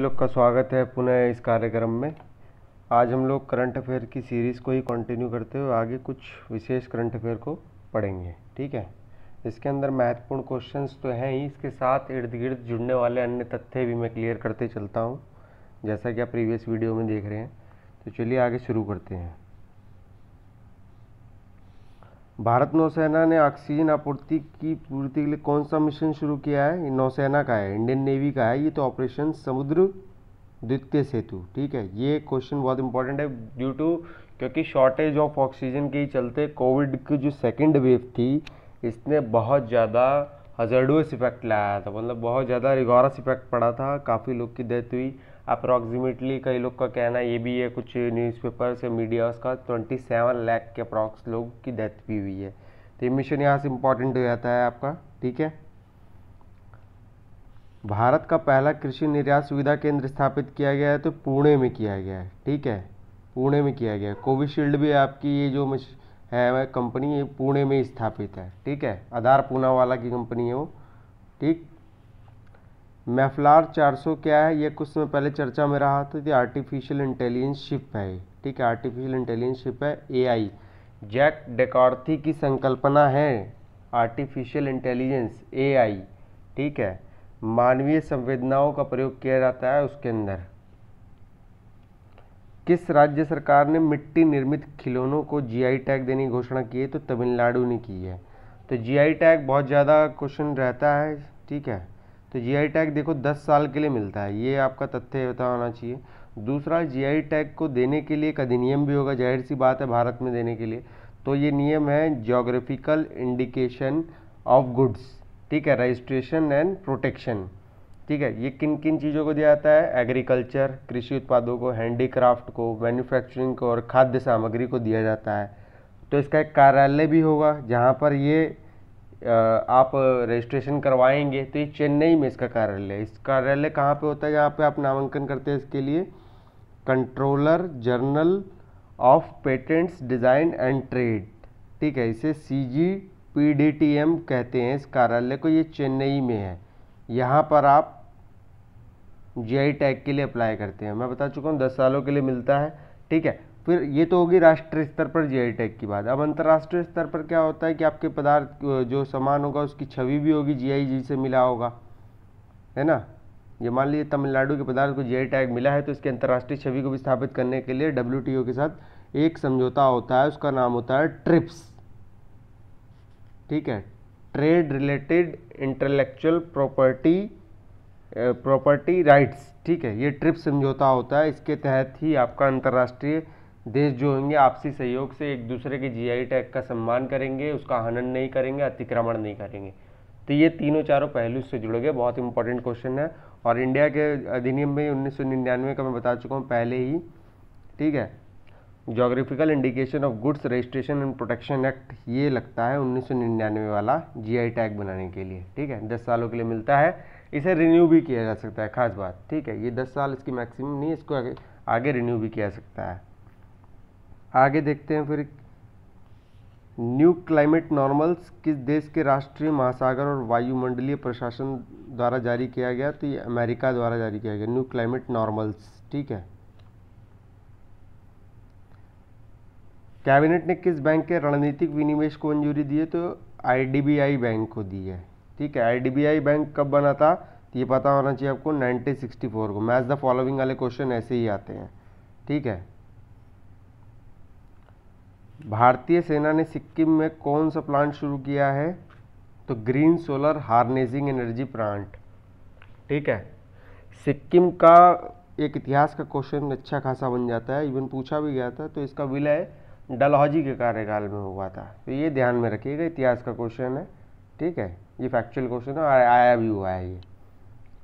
लोग का स्वागत है पुनः इस कार्यक्रम में आज हम लोग करंट अफेयर की सीरीज़ को ही कंटिन्यू करते हुए आगे कुछ विशेष करंट अफेयर को पढ़ेंगे ठीक है इसके अंदर महत्वपूर्ण क्वेश्चंस तो हैं ही इसके साथ इर्द गिर्द जुड़ने वाले अन्य तथ्य भी मैं क्लियर करते चलता हूँ जैसा कि आप प्रीवियस वीडियो में देख रहे हैं तो चलिए आगे शुरू करते हैं भारत नौसेना ने ऑक्सीजन आपूर्ति की पूर्ति के लिए कौन सा मिशन शुरू किया है नौसेना का है इंडियन नेवी का है ये तो ऑपरेशन समुद्र द्वितीय सेतु ठीक है ये क्वेश्चन बहुत इंपॉर्टेंट है ड्यू टू क्योंकि शॉर्टेज ऑफ ऑक्सीजन के ही चलते कोविड की जो सेकेंड वेव थी इसने बहुत ज़्यादा हजर्डुअस इफेक्ट लाया था मतलब बहुत ज़्यादा रिगोरस इफेक्ट पड़ा था काफ़ी लोग की डेथ हुई अप्रॉक्सीमेटली कई लोग का कहना ये भी है कुछ न्यूज़पेपर्स या मीडियाज़ का ट्वेंटी सेवन लैख के अप्रॉक्स लोग की डेथ भी हुई है तो ये मिशन यहाँ से इम्पॉर्टेंट हो जाता है आपका ठीक है भारत का पहला कृषि निर्यात सुविधा केंद्र स्थापित किया गया है तो पुणे में किया गया है ठीक है पुणे में किया गया है कोविशील्ड भी आपकी ये जो है कंपनी ये पुणे में स्थापित है ठीक है आधार पूना वाला की कंपनी है वो ठीक मेफलार 400 क्या है ये कुछ समय पहले चर्चा में रहा था ये आर्टिफिशियल इंटेलिजेंस शिप है ठीक है आर्टिफिशियल इंटेलिजेंस शिप है एआई जैक डेकॉर्थी की संकल्पना है आर्टिफिशियल इंटेलिजेंस एआई ठीक है मानवीय संवेदनाओं का प्रयोग किया जाता है उसके अंदर किस राज्य सरकार ने मिट्टी निर्मित खिलौनों को जीआई टैग देने की घोषणा की है तो तमिलनाडु ने की है तो जीआई टैग बहुत ज़्यादा क्वेश्चन रहता है ठीक है तो जीआई टैग देखो 10 साल के लिए मिलता है ये आपका तथ्य पता होना चाहिए दूसरा जीआई टैग को देने के लिए एक अधिनियम भी होगा जाहिर सी बात है भारत में देने के लिए तो ये नियम है जोग्राफिकल इंडिकेशन ऑफ गुड्स ठीक है रजिस्ट्रेशन एंड प्रोटेक्शन ठीक है ये किन किन चीज़ों को दिया जाता है एग्रीकल्चर कृषि उत्पादों को हैंडीक्राफ्ट को मैन्युफैक्चरिंग को और खाद्य सामग्री को दिया जाता है तो इसका एक कार्यालय भी होगा जहाँ पर ये आप रजिस्ट्रेशन करवाएंगे तो ये चेन्नई में इसका कार्यालय इस कार्यालय कहाँ पे होता है जहाँ पे आप नामांकन करते हैं इसके लिए controller general of patents design and trade ठीक है इसे C G P D T M कहते हैं इस कार्यालय को ये चेन्नई में है यहाँ पर आप जी आई टैग के लिए अप्लाई करते हैं मैं बता चुका हूँ दस सालों के लिए मिलता है ठीक है फिर ये तो होगी राष्ट्रीय स्तर पर आई टैग की बात अब अंतर्राष्ट्रीय स्तर पर क्या होता है कि आपके पदार्थ जो सामान होगा उसकी छवि भी होगी आई जी से मिला होगा है ना ये मान लीजिए तमिलनाडु के पदार्थ को आई टैग मिला है तो इसकी अंतर्राष्ट्रीय छवि को भी स्थापित करने के लिए डब्ल्यू के साथ एक समझौता होता है उसका नाम होता है ट्रिप्स ठीक है trade related intellectual property property rights ठीक है ये ट्रिप्स समझौता होता है इसके तहत ही आपका अंतर्राष्ट्रीय देश जो होंगे आपसी सहयोग से एक दूसरे के जीआई टैग का सम्मान करेंगे उसका हनन नहीं करेंगे अतिक्रमण नहीं करेंगे तो ये तीनों चारों पहलू से जुड़ गए बहुत इंपॉर्टेंट क्वेश्चन है और इंडिया के अधिनियम में उन्नीस का मैं बता चुका हूँ पहले ही ठीक है geographical indication of goods registration and protection act ये लगता है निन्यानवे वाला जीआई टैग बनाने के लिए ठीक है दस सालों के लिए मिलता है इसे रिन्यू भी किया जा सकता है खास बात ठीक है ये दस साल इसकी मैक्सिमम नहीं इसको आगे, आगे रिन्यू भी किया जा सकता है आगे देखते हैं फिर न्यू क्लाइमेट नॉर्मल्स किस देश के राष्ट्रीय महासागर और वायुमंडलीय प्रशासन द्वारा जारी किया गया तो ये अमेरिका द्वारा जारी किया गया न्यू क्लाइमेट नॉर्मल्स ठीक है कैबिनेट ने किस बैंक के रणनीतिक विनिवेश को मंजूरी दी है तो आईडीबीआई बैंक को दी है ठीक है आईडीबीआई बैंक कब बना था तो ये पता होना चाहिए आपको 1964 को मैच द फॉलोइंग वाले क्वेश्चन ऐसे ही आते हैं ठीक है भारतीय सेना ने सिक्किम में कौन सा प्लांट शुरू किया है तो green solar harnessing energy plant ठीक है सिक्किम का एक इतिहास का क्वेश्चन अच्छा खासा बन जाता है इवन पूछा भी गया था तो इसका विलय डलहौजी के कार्यकाल में हुआ था तो ये ध्यान में रखिएगा इतिहास का क्वेश्चन है ठीक है ये फैक्चुअल क्वेश्चन है और आया भी हुआ है ये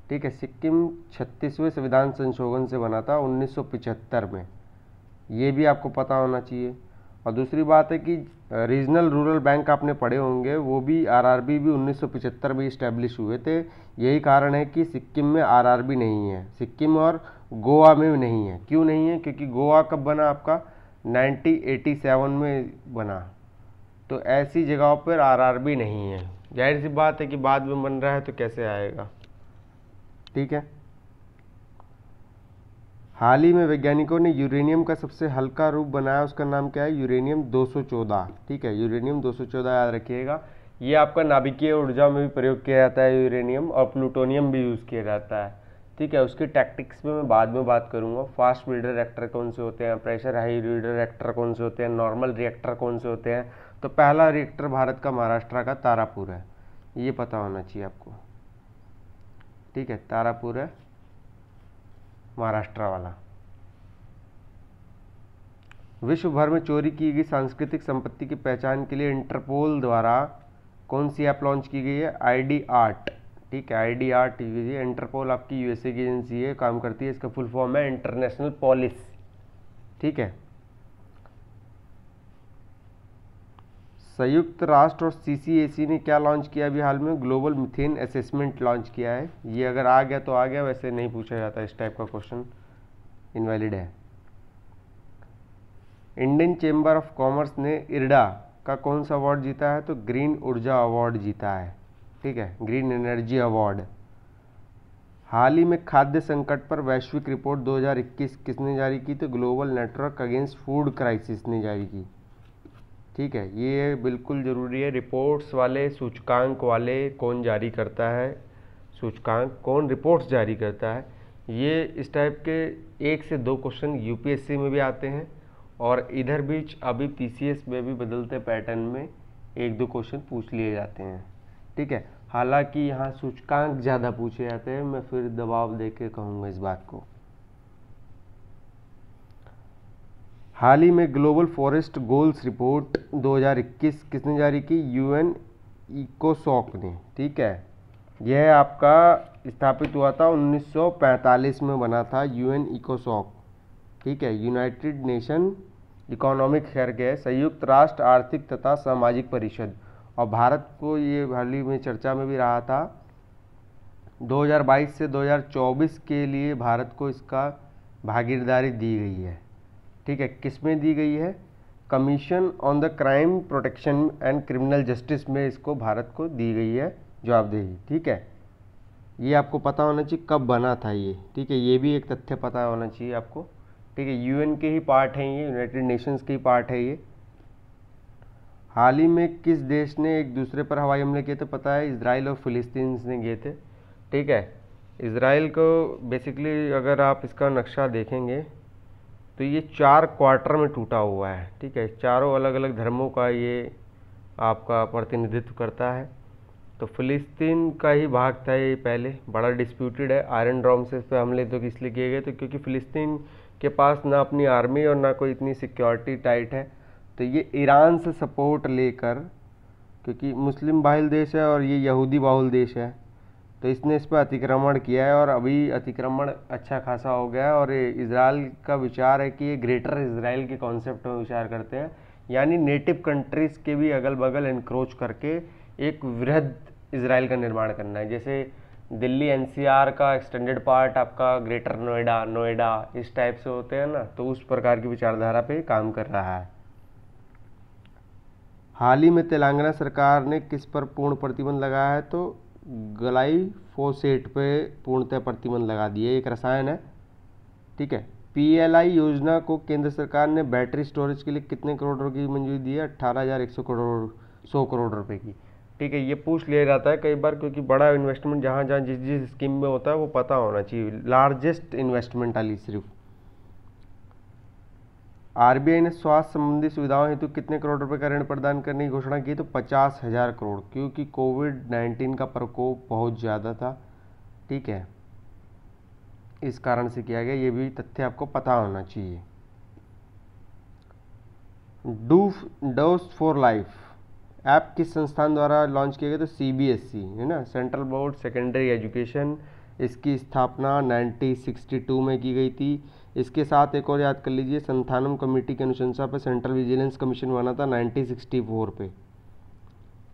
ठीक है सिक्किम छत्तीसवें संविधान संशोधन से बना था उन्नीस में ये भी आपको पता होना चाहिए और दूसरी बात है कि रीजनल रूरल बैंक आपने पढ़े होंगे वो भी आरआरबी भी 1975 में इस्टेब्लिश हुए थे यही कारण है कि सिक्किम में आरआरबी नहीं है सिक्किम और गोवा में भी नहीं है क्यों नहीं है क्योंकि गोवा कब बना आपका 1987 में बना तो ऐसी जगहों पर आरआरबी नहीं है जाहिर सी बात है कि बाद में बन रहा है तो कैसे आएगा ठीक है हाल ही में वैज्ञानिकों ने यूरेनियम का सबसे हल्का रूप बनाया उसका नाम क्या है यूरेनियम 214 ठीक है यूरेनियम 214 याद रखिएगा ये आपका नाभिकीय ऊर्जा में भी प्रयोग किया जाता है यूरेनियम और प्लूटोनियम भी यूज़ किया जाता है ठीक है उसके टैक्टिक्स में मैं बाद में बात करूँगा फास्ट बिल्डर रिएक्टर कौन से होते हैं प्रेशर हाई बिल्डर रिएक्टर कौन से होते हैं नॉर्मल रिएक्टर कौन से होते हैं तो पहला रिएक्टर भारत का महाराष्ट्र का तारापुर है ये पता होना चाहिए आपको ठीक है तारापुर है महाराष्ट्र वाला विश्व भर में चोरी की गई सांस्कृतिक संपत्ति की पहचान के लिए इंटरपोल द्वारा कौन सी ऐप लॉन्च की गई है आईडी आर्ट ठीक है आईडी आर्ट ये इंटरपोल आपकी यूएसए की एजेंसी है काम करती है इसका फुल फॉर्म है इंटरनेशनल पॉलिस ठीक है संयुक्त राष्ट्र और सीसीएसी ने क्या लॉन्च किया अभी हाल में ग्लोबल मिथेन असेसमेंट लॉन्च किया है ये अगर आ गया तो आ गया वैसे नहीं पूछा जाता इस टाइप का क्वेश्चन इनवैलिड है इंडियन चेंबर ऑफ कॉमर्स ने इरडा का कौन सा अवार्ड जीता है तो ग्रीन ऊर्जा अवार्ड जीता है ठीक है ग्रीन एनर्जी अवार्ड हाल ही में खाद्य संकट पर वैश्विक रिपोर्ट 2021 किसने जारी की तो global network against food crisis ने जारी की ठीक है ये बिल्कुल ज़रूरी है रिपोर्ट्स वाले सूचकांक वाले कौन जारी करता है सूचकांक कौन रिपोर्ट्स जारी करता है ये इस टाइप के एक से दो क्वेश्चन यूपीएससी में भी आते हैं और इधर बीच अभी पीसीएस में भी बदलते पैटर्न में एक दो क्वेश्चन पूछ लिए जाते हैं ठीक है हालांकि यहाँ सूचकांक ज़्यादा पूछे जाते हैं मैं फिर दबाव दे के कहूँगा इस बात को हाल ही में ग्लोबल फॉरेस्ट गोल्स रिपोर्ट 2021 किसने जारी की यूएन इकोसॉक ने ठीक है यह आपका स्थापित हुआ था 1945 में बना था यूएन इकोसॉक ठीक है यूनाइटेड नेशन इकोनॉमिक हेरगे संयुक्त राष्ट्र आर्थिक तथा सामाजिक परिषद और भारत को ये हाल ही में चर्चा में भी रहा था 2022 से 2024 के लिए भारत को इसका भागीदारी दी गई है ठीक है किसमें दी गई है commission on the crime protection and criminal justice में इसको भारत को दी गई है जवाबदेही ठीक है ये आपको पता होना चाहिए कब बना था ये ठीक है ये भी एक तथ्य पता होना चाहिए आपको ठीक है यूएन के ही पार्ट हैं ये यूनाइटेड नेशंस के ही पार्ट है ये हाल ही में किस देश ने एक दूसरे पर हवाई हमले किए थे पता है इसराइल और फिलिस्तीन ने किए थे ठीक है इसराइल को बेसिकली अगर आप इसका नक्शा देखेंगे तो ये चार क्वार्टर में टूटा हुआ है ठीक है चारों अलग अलग धर्मों का ये आपका प्रतिनिधित्व करता है तो फिलिस्तीन का ही भाग था ये पहले बड़ा डिस्प्यूटेड है आयरन ड्रॉम से इस पर हमले तो इसलिए किए गए तो क्योंकि फ़िलिस्तीन के पास ना अपनी आर्मी और ना कोई इतनी सिक्योरिटी टाइट है तो ये ईरान से सपोर्ट लेकर क्योंकि मुस्लिम बाहुल देश है और ये यहूदी बाहुल देश है तो इसने इस पर अतिक्रमण किया है और अभी अतिक्रमण अच्छा खासा हो गया है और इसराइल का विचार है कि ये ग्रेटर इसराइल के कॉन्सेप्ट में विचार करते हैं यानी नेटिव कंट्रीज़ के भी अगल बगल इनक्रोच करके एक वृहद इसराइल का निर्माण करना है जैसे दिल्ली एनसीआर का एक्सटेंडेड पार्ट आपका ग्रेटर नोएडा नोएडा इस टाइप से होते हैं ना तो उस प्रकार की विचारधारा पे काम कर रहा है हाल ही में तेलंगाना सरकार ने किस पर पूर्ण प्रतिबंध लगाया है तो ग्लाइफोसेट पे पूर्णतः प्रतिबंध लगा दिया एक रसायन है ठीक है पीएलआई योजना को केंद्र सरकार ने बैटरी स्टोरेज के लिए कितने करोड़ रुपये की मंजूरी दी है अट्ठारह हज़ार एक सौ करोड़ सौ करोड़ रुपए की ठीक है ये पूछ लिया जाता है कई बार क्योंकि बड़ा इन्वेस्टमेंट जहाँ जहाँ जिस जिस स्कीम में होता है वो पता होना चाहिए लार्जेस्ट इन्वेस्टमेंट वाली सिर्फ आरबीआई ने स्वास्थ्य संबंधी सुविधाओं हेतु कितने करोड़ रुपए का ऋण प्रदान करने की घोषणा की तो पचास हज़ार करोड़ क्योंकि कोविड नाइन्टीन का प्रकोप बहुत ज़्यादा था ठीक है इस कारण से किया गया ये भी तथ्य आपको पता होना चाहिए do dose for life app किस संस्थान द्वारा लॉन्च किया गया तो सी बी एस सी है ना सेंट्रल बोर्ड सेकेंडरी एजुकेशन इसकी स्थापना 1962 में की गई थी इसके साथ एक और याद कर लीजिए संथानम कमेटी की अनुशंसा पर सेंट्रल विजिलेंस कमीशन बना था 1964 पे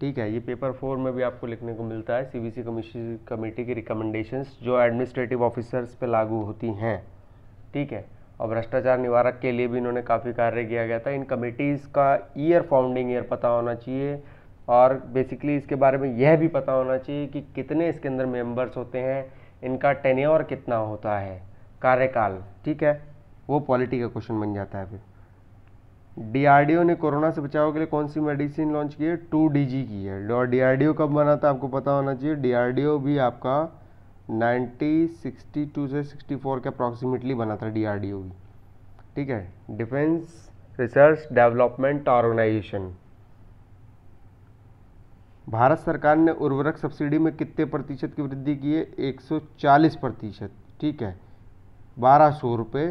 ठीक है ये पेपर फोर में भी आपको लिखने को मिलता है सीबीसी कमीशन कमेटी की रिकमेंडेशंस जो एडमिनिस्ट्रेटिव ऑफिसर्स पे लागू होती हैं ठीक है और भ्रष्टाचार निवारक के लिए भी इन्होंने काफ़ी कार्य किया गया था इन कमेटीज़ का ईयर फाउंडिंग ईयर पता होना चाहिए और बेसिकली इसके बारे में यह भी पता होना चाहिए कि कितने इसके अंदर मेंबर्स होते हैं इनका टेन्योर कितना होता है कार्यकाल ठीक है वो पॉलिटी का क्वेश्चन बन जाता है फिर डी ने कोरोना से बचाव के लिए कौन सी मेडिसिन लॉन्च की है टू डी की है और डी कब बना था आपको पता होना चाहिए डी भी आपका 1962 से 64 के अप्रॉक्सीमेटली बना था डी भी ठीक है डिफेंस रिसर्च डेवलपमेंट ऑर्गेनाइजेशन भारत सरकार ने उर्वरक सब्सिडी में कितने प्रतिशत की वृद्धि की है 140 प्रतिशत ठीक है बारह सौ रुपये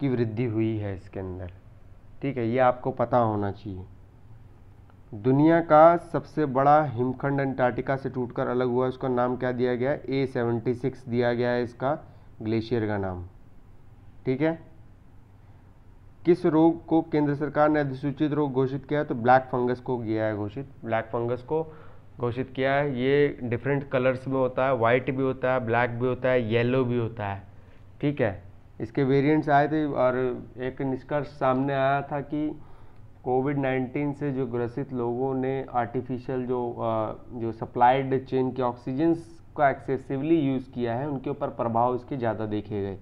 की वृद्धि हुई है इसके अंदर ठीक है ये आपको पता होना चाहिए दुनिया का सबसे बड़ा हिमखंड अंटार्कटिका से टूटकर अलग हुआ उसका नाम क्या दिया गया है ए सेवेंटी सिक्स दिया गया है इसका ग्लेशियर का नाम ठीक है किस रोग को केंद्र सरकार ने अधिसूचित रोग घोषित किया है तो ब्लैक फंगस को किया है घोषित ब्लैक फंगस को घोषित किया है ये डिफरेंट कलर्स में होता है वाइट भी होता है ब्लैक भी होता है येलो भी होता है ठीक है इसके वेरिएंट्स आए थे और एक निष्कर्ष सामने आया था कि कोविड 19 से जो ग्रसित लोगों ने आर्टिफिशियल जो जो सप्लाइड चेन के ऑक्सीजन का एक्सेसिवली यूज़ किया है उनके ऊपर प्रभाव इसके ज़्यादा देखे गए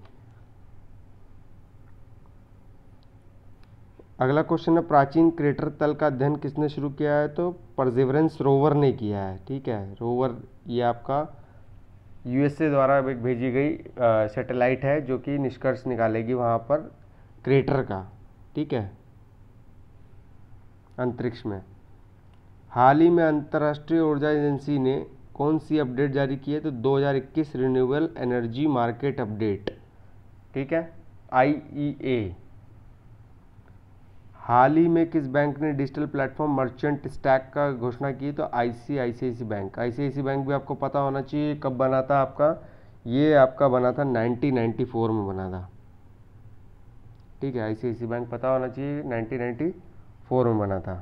अगला क्वेश्चन है प्राचीन क्रेटर तल का अध्ययन किसने शुरू किया है तो परजेवरेंस रोवर ने किया है ठीक है रोवर ये आपका यूएसए द्वारा एक भेजी गई सैटेलाइट है जो कि निष्कर्ष निकालेगी वहाँ पर क्रेटर का ठीक है अंतरिक्ष में हाल ही में अंतर्राष्ट्रीय ऊर्जा एजेंसी ने कौन सी अपडेट जारी की है तो 2021 रिन्यूएबल एनर्जी मार्केट अपडेट ठीक है आई ई ए हाल ही में किस बैंक ने डिजिटल प्लेटफॉर्म मर्चेंट स्टैक का घोषणा की तो सी बैंक आईसीआईसी बैंक भी आपको पता होना चाहिए कब बना था आपका ये आपका बना था 1994 में बना था ठीक है आईसीआईसी बैंक पता होना चाहिए 1994 में बना था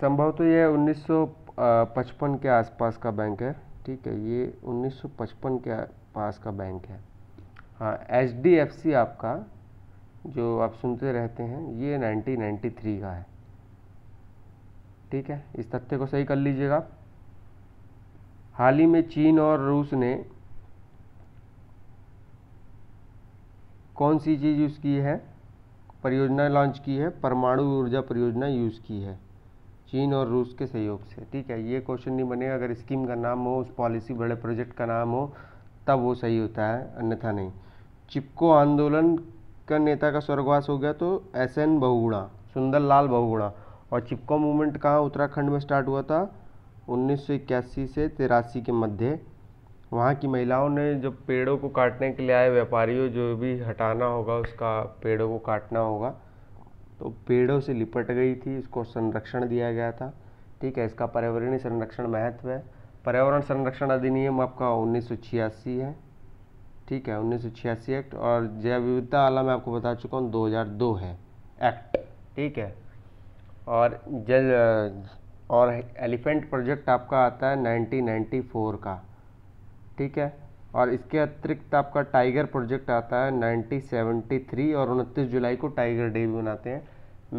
संभव तो यह 1955 के आसपास का बैंक है ठीक है ये 1955 के पास का बैंक है हाँ एच आपका जो आप सुनते रहते हैं ये 1993 का है ठीक है इस तथ्य को सही कर लीजिएगा आप हाल ही में चीन और रूस ने कौन सी चीज़ यूज़ की है परियोजना लॉन्च की है परमाणु ऊर्जा परियोजना यूज़ की है चीन और रूस के सहयोग से ठीक है ये क्वेश्चन नहीं बनेगा अगर स्कीम का नाम हो उस पॉलिसी बड़े प्रोजेक्ट का नाम हो तब वो सही होता है अन्यथा नहीं चिपको आंदोलन का नेता का स्वर्गवास हो गया तो एस एन बहुगुणा सुंदर लाल बहुगुणा और चिपको मूवमेंट कहाँ उत्तराखंड में स्टार्ट हुआ था उन्नीस से तिरासी के मध्य वहाँ की महिलाओं ने जब पेड़ों को काटने के लिए आए व्यापारियों जो भी हटाना होगा उसका पेड़ों को काटना होगा तो पेड़ों से लिपट गई थी इसको संरक्षण दिया गया था ठीक है इसका पर्यावरणीय संरक्षण महत्व है पर्यावरण संरक्षण अधिनियम आपका उन्नीस है ठीक है उन्नीस एक्ट और जैव विविधता वाला मैं आपको बता चुका हूँ 2002 है एक्ट ठीक है और जल और एलिफेंट प्रोजेक्ट आपका आता है 1994 का ठीक है और इसके अतिरिक्त आपका टाइगर प्रोजेक्ट आता है 1973 और उनतीस जुलाई को टाइगर डे भी मनाते हैं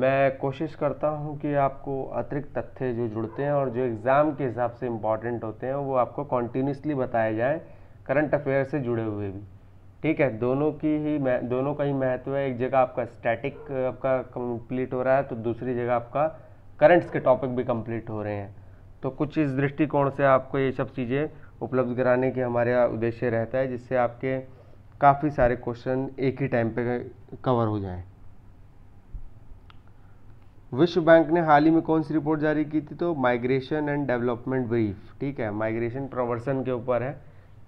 मैं कोशिश करता हूं कि आपको अतिरिक्त तथ्य जो जुड़ते हैं और जो एग्ज़ाम के हिसाब से इम्पॉर्टेंट होते हैं वो आपको कॉन्टीन्यूसली बताए जाएँ करंट अफेयर से जुड़े हुए भी ठीक है दोनों की ही दोनों का ही महत्व है एक जगह आपका स्टैटिक आपका कंप्लीट हो रहा है तो दूसरी जगह आपका करंट्स के टॉपिक भी कंप्लीट हो रहे हैं तो कुछ इस दृष्टिकोण से आपको ये सब चीज़ें उपलब्ध कराने के हमारे उद्देश्य रहता है जिससे आपके काफ़ी सारे क्वेश्चन एक ही टाइम पे कवर हो जाएं विश्व बैंक ने हाल ही में कौन सी रिपोर्ट जारी की थी तो माइग्रेशन एंड डेवलपमेंट ब्रीफ ठीक है माइग्रेशन प्रवर्सन के ऊपर है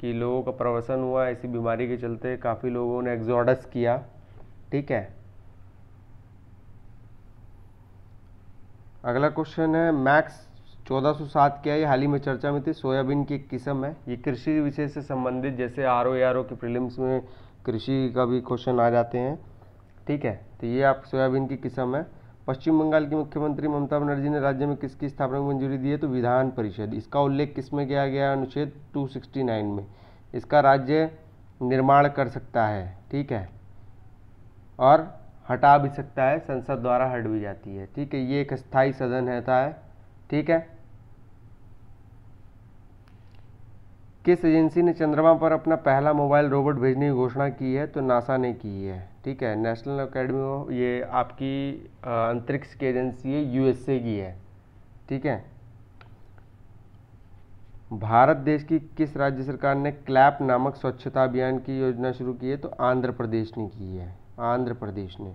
कि लोगों का प्रवसन हुआ ऐसी बीमारी के चलते काफ़ी लोगों ने एग्जॉडस किया ठीक है अगला क्वेश्चन है मैक्स 1407 क्या है हाल ही में चर्चा में थी सोयाबीन की एक किस्म है ये कृषि विषय से संबंधित जैसे आर ओ आर ओ के प्रिलिम्स में कृषि का भी क्वेश्चन आ जाते हैं ठीक है तो ये आप सोयाबीन की किस्म है पश्चिम बंगाल की मुख्यमंत्री ममता बनर्जी ने राज्य में किसकी स्थापना की मंजूरी दी है तो विधान परिषद इसका उल्लेख किस में किया गया अनुच्छेद 269 में इसका राज्य निर्माण कर सकता है ठीक है और हटा भी सकता है संसद द्वारा हट भी जाती है ठीक है ये एक स्थायी सदन रहता है ठीक है किस एजेंसी ने चंद्रमा पर अपना पहला मोबाइल रोबोट भेजने की घोषणा की है तो नासा ने की है ठीक है नेशनल अकेडमी ऑफ ये आपकी अंतरिक्ष की एजेंसी है यूएसए की है ठीक है भारत देश की किस राज्य सरकार ने क्लैप नामक स्वच्छता अभियान की योजना शुरू की है तो आंध्र प्रदेश ने की है आंध्र प्रदेश ने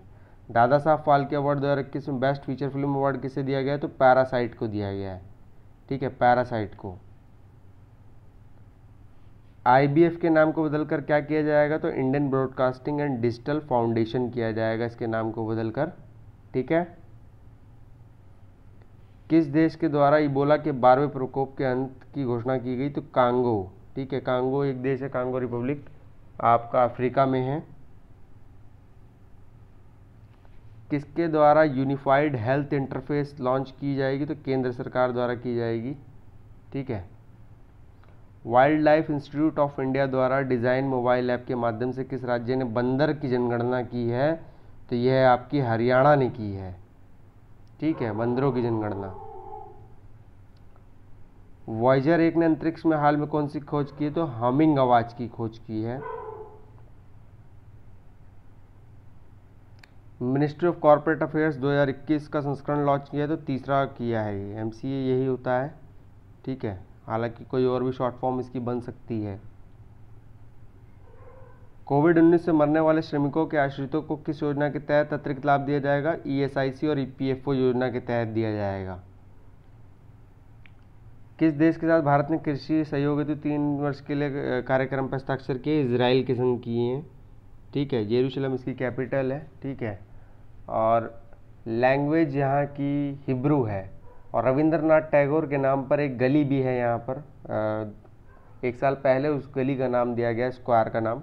दादा साहब फाल्के अवार्ड दो हज़ार इक्कीस में बेस्ट फीचर फिल्म अवार्ड किसे दिया गया है तो पैरासाइट को दिया गया है ठीक है पैरासाइट को आई के नाम को बदलकर क्या किया जाएगा तो Indian broadcasting and digital foundation किया जाएगा इसके नाम को बदलकर ठीक है किस देश के द्वारा इबोला के बारहवें प्रकोप के अंत की घोषणा की गई तो कांगो ठीक है कांगो एक देश है कांगो रिपब्लिक आपका अफ्रीका में है किसके द्वारा यूनिफाइड हेल्थ इंटरफेस लॉन्च की जाएगी तो केंद्र सरकार द्वारा की जाएगी ठीक है wildlife institute of India द्वारा डिज़ाइन मोबाइल ऐप के माध्यम से किस राज्य ने बंदर की जनगणना की है तो यह आपकी हरियाणा ने की है ठीक है बंदरों की जनगणना वॉइजर एक ने अंतरिक्ष में हाल में कौन सी खोज की है तो हमिंग आवाज की खोज की है मिनिस्ट्री ऑफ कॉरपोरेट अफेयर्स 2021 का संस्करण लॉन्च किया है तो तीसरा किया है एमसीए यही होता है ठीक है हालांकि कोई और भी शॉर्ट फॉर्म इसकी बन सकती है कोविड 19 से मरने वाले श्रमिकों के आश्रितों को किस योजना के तहत अतिरिक्त लाभ दिया जाएगा ईएसआईसी e और ईपीएफओ e योजना के तहत दिया जाएगा किस देश के साथ भारत ने कृषि सहयोग हेतु तीन वर्ष के लिए कार्यक्रम पर हस्ताक्षर किए इसराइल के संग किए हैं ठीक है जेरूशलम इसकी कैपिटल है ठीक है और लैंग्वेज यहाँ की हिब्रू है और रविंद्रनाथ टैगोर के नाम पर एक गली भी है यहाँ पर एक साल पहले उस गली का नाम दिया गया स्क्वायर का नाम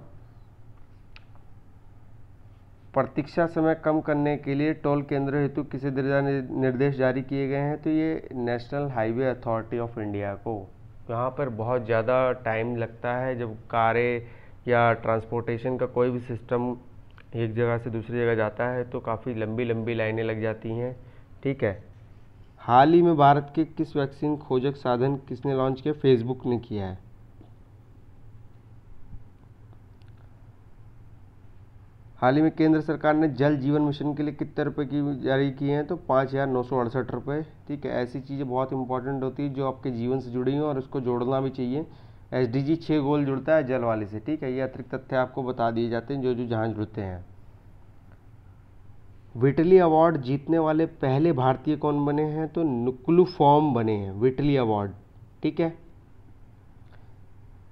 प्रतीक्षा समय कम करने के लिए टोल केंद्र हेतु किसी दर्जा निर्देश जारी किए गए हैं तो ये national highway authority of India को यहाँ पर बहुत ज़्यादा टाइम लगता है जब कारें या ट्रांसपोर्टेशन का कोई भी सिस्टम एक जगह से दूसरी जगह जाता है तो काफ़ी लंबी लंबी लाइनें लग जाती हैं ठीक है हाल ही में भारत के किस वैक्सीन खोजक साधन किसने लॉन्च किया फेसबुक ने किया है हाल ही में केंद्र सरकार ने जल जीवन मिशन के लिए कितने रुपए की जारी किए हैं तो पाँच हज़ार नौ सौ अड़सठ रुपये ठीक है ऐसी चीज़ें बहुत इंपॉर्टेंट होती है जो आपके जीवन से जुड़ी हुई और उसको जोड़ना भी चाहिए एस डी जी छः गोल जुड़ता है जल वाले से ठीक है ये अतिरिक्त तथ्य आपको बता दिए जाते हैं जो जो जहाँ जुड़ते हैं विटली अवार्ड जीतने वाले पहले भारतीय कौन बने हैं तो नुकलू फॉर्म बने हैं विटली अवार्ड ठीक है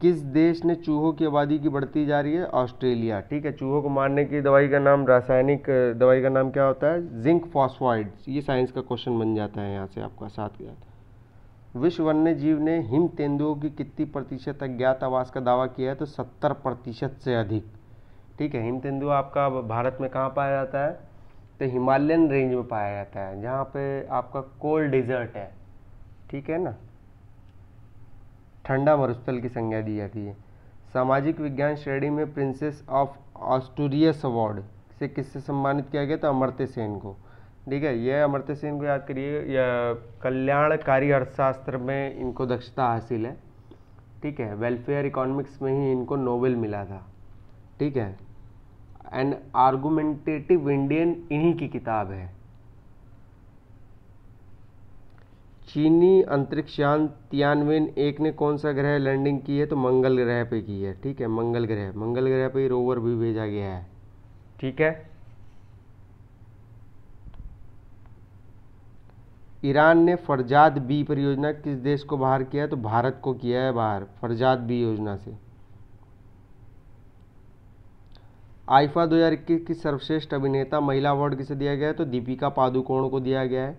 किस देश ने चूहों की आबादी की बढ़ती जा रही है ऑस्ट्रेलिया ठीक है चूहों को मारने की दवाई का नाम रासायनिक दवाई का नाम क्या होता है जिंक फॉस्फाइड ये साइंस का क्वेश्चन बन जाता है यहाँ से आपका साथ के साथ विश्व वन्य जीव ने हिम तेंदुओं की कितनी प्रतिशत अज्ञात आवास का दावा किया है तो सत्तर प्रतिशत से अधिक ठीक है हिम तेंदुआ आपका भारत में कहाँ पाया जाता है तो हिमालयन रेंज में पाया जाता है जहाँ पे आपका कोल्ड डिजर्ट है ठीक है ना ठंडा मरुस्थल की संज्ञा दी जाती है सामाजिक विज्ञान श्रेणी में प्रिंसेस ऑफ ऑस्टूरियस अवार्ड से किससे सम्मानित किया गया तो अमर्त्य सेन को ठीक है यह अमर्त्य सेन को याद करिए या कल्याणकारी अर्थशास्त्र में इनको दक्षता हासिल है ठीक है वेलफेयर इकोनॉमिक्स में ही इनको नोबेल मिला था ठीक है एन आर्गुमेंटेटिव इंडियन इन्हीं की किताब है चीनी अंतरिक्ष यान एक ने कौन सा ग्रह लैंडिंग की है तो मंगल ग्रह पे की है ठीक है मंगल ग्रह मंगल ग्रह पे रोवर भी भेजा गया है ठीक है ईरान ने फरजाद बी परियोजना किस देश को बाहर किया है तो भारत को किया है बाहर फरजाद बी योजना से आइफा 2021 की सर्वश्रेष्ठ अभिनेता महिला अवार्ड किसे दिया गया है तो दीपिका पादुकोण को दिया गया है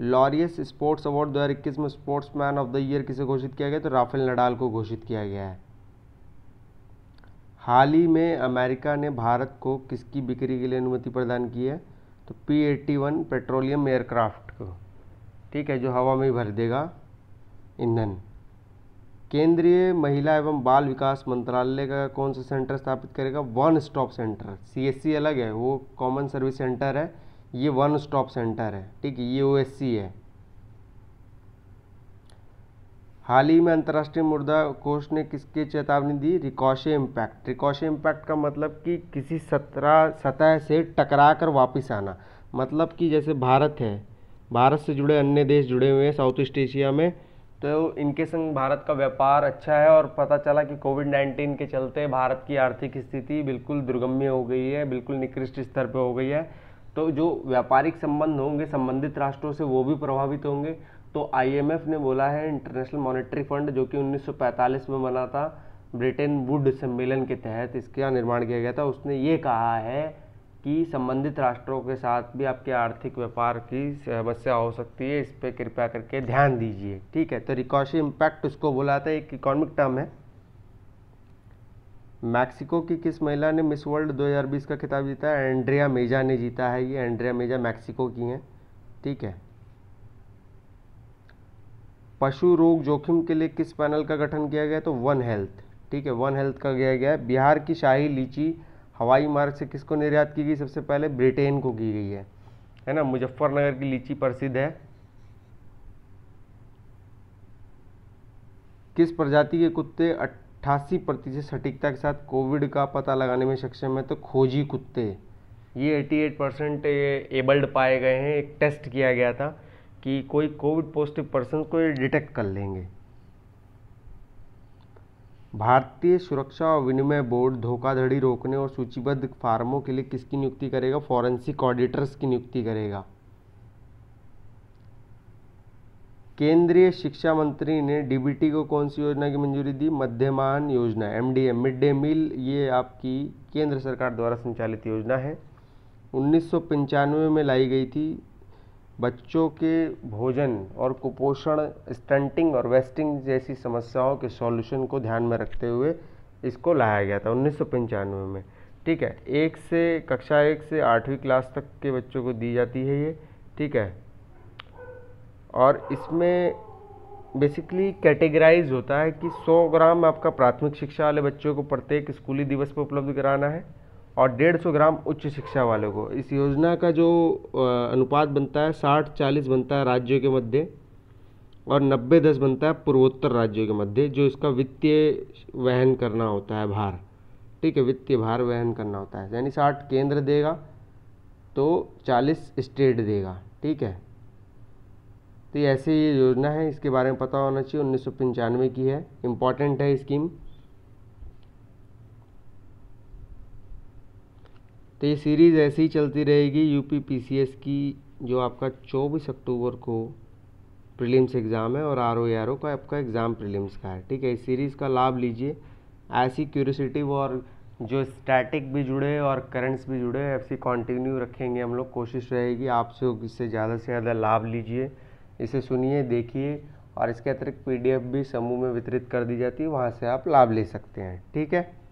लॉरियस स्पोर्ट्स अवार्ड 2021 में स्पोर्ट्समैन ऑफ द ईयर किसे घोषित किया गया तो राफेल नडाल को घोषित किया गया है हाल ही में अमेरिका ने भारत को किसकी बिक्री के लिए अनुमति प्रदान की है तो P eighty one petroleum aircraft को ठीक है जो हवा में भर देगा ईंधन केंद्रीय महिला एवं बाल विकास मंत्रालय का कौन सा सेंटर स्थापित करेगा वन स्टॉप सेंटर सीएससी अलग है वो कॉमन सर्विस सेंटर है ये वन स्टॉप सेंटर है ठीक है ये ओ है हाल ही में अंतर्राष्ट्रीय मुद्रा कोष ने किसकी चेतावनी दी रिकॉशे इम्पैक्ट रिकॉशे इम्पैक्ट का मतलब कि किसी सतरा सतह से टकरा कर वापस आना मतलब कि जैसे भारत है भारत से जुड़े अन्य देश जुड़े हुए हैं साउथ ईस्ट एशिया में तो इनके संग भारत का व्यापार अच्छा है और पता चला कि कोविड नाइन्टीन के चलते भारत की आर्थिक स्थिति बिल्कुल दुर्गम्य हो गई है बिल्कुल निकृष्ट स्तर पर हो गई है तो जो व्यापारिक संबंध होंगे संबंधित राष्ट्रों से वो भी प्रभावित होंगे तो आईएमएफ ने बोला है इंटरनेशनल मॉनेटरी फंड जो कि 1945 में बना था ब्रिटेन वुड सम्मेलन के तहत इसका निर्माण किया गया था उसने ये कहा है कि संबंधित राष्ट्रों के साथ भी आपके आर्थिक व्यापार की समस्या हो सकती है इस पर कृपया करके ध्यान दीजिए ठीक है तो रिकॉशी इम्पैक्ट उसको बोला था है एक इकोनॉमिक टर्म है मैक्सिको की किस महिला ने मिस वर्ल्ड 2020 का खिताब जीता है एंड्रिया मेजा ने जीता है ये एंड्रिया मेजा मैक्सिको की हैं ठीक है पशु रोग जोखिम के लिए किस पैनल का गठन किया गया तो वन हेल्थ ठीक है वन हेल्थ का किया गया है बिहार की शाही लीची हवाई मार्ग से किसको निर्यात की गई सबसे पहले ब्रिटेन को की गई है है ना मुजफ्फरनगर की लीची प्रसिद्ध है किस प्रजाति के कुत्ते अट्ठासी प्रतिशत सटीकता के साथ कोविड का पता लगाने में सक्षम है तो खोजी कुत्ते ये 88 परसेंट एबल्ड पाए गए हैं एक टेस्ट किया गया था कि कोई कोविड पॉजिटिव पर्सन को ये डिटेक्ट कर लेंगे भारतीय सुरक्षा और विनिमय बोर्ड धोखाधड़ी रोकने और सूचीबद्ध फार्मों के लिए किसकी नियुक्ति करेगा फॉरेंसिक ऑडिटर्स की नियुक्ति करेगा केंद्रीय शिक्षा मंत्री ने डीबीटी को कौन सी योजना की मंजूरी दी मध्यमान योजना एमडीएम मिड डे मील ये आपकी केंद्र सरकार द्वारा संचालित योजना है उन्नीस में लाई गई थी बच्चों के भोजन और कुपोषण स्टंटिंग और वेस्टिंग जैसी समस्याओं के सॉल्यूशन को ध्यान में रखते हुए इसको लाया गया था उन्नीस में ठीक है एक से कक्षा एक से आठवीं क्लास तक के बच्चों को दी जाती है ये ठीक है और इसमें बेसिकली कैटेगराइज होता है कि 100 ग्राम आपका प्राथमिक शिक्षा वाले बच्चों को प्रत्येक स्कूली दिवस पर उपलब्ध कराना है और 150 ग्राम उच्च शिक्षा वालों को इस योजना का जो अनुपात बनता है साठ चालीस बनता है राज्यों के मध्य और नब्बे दस बनता है पूर्वोत्तर राज्यों के मध्य जो इसका वित्तीय वहन करना होता है भार ठीक है वित्तीय भार वहन करना होता है यानी साठ केंद्र देगा तो चालीस स्टेट देगा ठीक है तो ऐसी ये योजना है इसके बारे में पता होना चाहिए उन्नीस की है इम्पॉर्टेंट है स्कीम तो ये सीरीज़ ऐसे ही चलती रहेगी यूपी पीसीएस की जो आपका 24 अक्टूबर को प्रीलिम्स एग्ज़ाम है और आर ओ आर ओ का आपका एग्ज़ाम प्रीलिम्स का है ठीक है इस सीरीज़ का लाभ लीजिए ऐसी क्यूरसिटिव और जो स्टैटिक भी जुड़े और करंट्स भी जुड़े ऐसी कंटिन्यू रखेंगे हम लोग कोशिश रहेगी आपसे इससे ज़्यादा से ज़्यादा लाभ लीजिए इसे सुनिए देखिए और इसके अतिरिक्त पी भी समूह में वितरित कर दी जाती है वहाँ से आप लाभ ले सकते हैं ठीक है